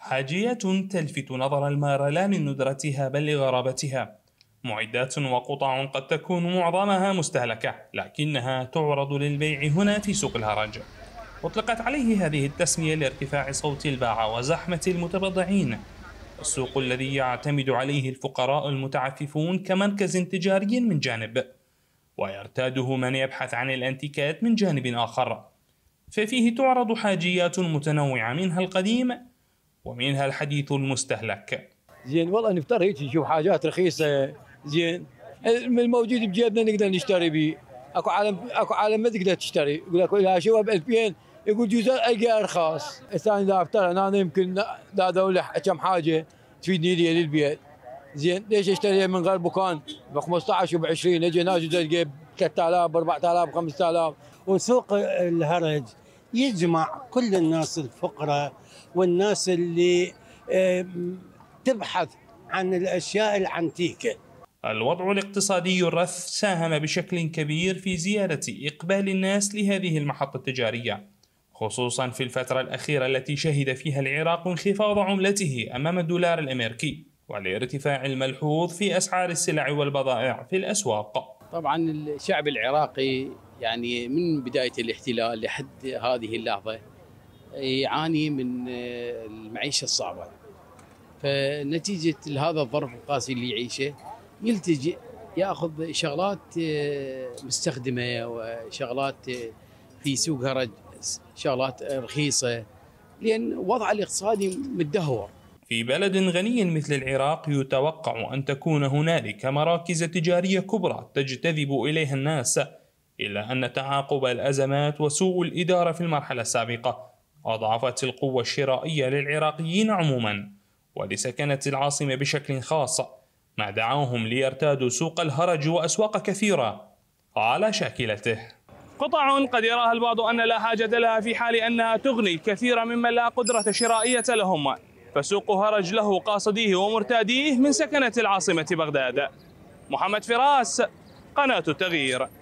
حاجية تلفت نظر المارة لا من ندرتها بل لغرابتها معدات وقطع قد تكون معظمها مستهلكة لكنها تعرض للبيع هنا في سوق الهرج أطلقت عليه هذه التسمية لارتفاع صوت الباعة وزحمة المتبضعين السوق الذي يعتمد عليه الفقراء المتعففون كمركز تجاري من جانب ويرتاده من يبحث عن الانتيكات من جانب آخر ففيه تعرض حاجيات متنوعة منها القديم ومنها الحديث المستهلك زين والله نفتر هيك نشوف حاجات رخيصه زين الموجود بجيبنا نقدر نشتري به اكو عالم اكو عالم ما تقدر تشتري يقول لك اذا شو ب 2000 يقول جوز القى ارخص الثاني اذا افتر انا يمكن لا دولة كم حاجه تفيدني لي للبيت زين ليش اشتريها من غير مكان ب 15 وب 20 اجي ناس القى ب 3000 ب 4000 ب 5000 وسوق الهرج يجمع كل الناس الفقراء والناس اللي تبحث عن الاشياء العنتيكه. الوضع الاقتصادي الرث ساهم بشكل كبير في زياده اقبال الناس لهذه المحطه التجاريه، خصوصا في الفتره الاخيره التي شهد فيها العراق انخفاض عملته امام الدولار الامريكي، والارتفاع الملحوظ في اسعار السلع والبضائع في الاسواق. طبعا الشعب العراقي يعني من بدايه الاحتلال لحد هذه اللحظه يعاني من آه، المعيشه الصعبه فنتيجه لهذا الظرف القاسي اللي يعيشه يلتجئ ياخذ شغلات آه، مستخدمه وشغلات آه، في سوق هرج شغلات رخيصه لان وضع الاقتصادي متدهور في بلد غني مثل العراق يتوقع ان تكون هنالك مراكز تجاريه كبرى تجتذب اليها الناس إلا أن تعاقب الأزمات وسوء الإدارة في المرحلة السابقة أضعفت القوة الشرائية للعراقيين عموما ولسكنة العاصمة بشكل خاص ما دعاهم ليرتادوا سوق الهرج وأسواق كثيرة على شاكلته قطع قد يراها البعض أن لا حاجة لها في حال أنها تغني الكثير ممن لا قدرة شرائية لهم فسوق هرج له قاصديه ومرتاديه من سكنة العاصمة بغداد محمد فراس قناة التغيير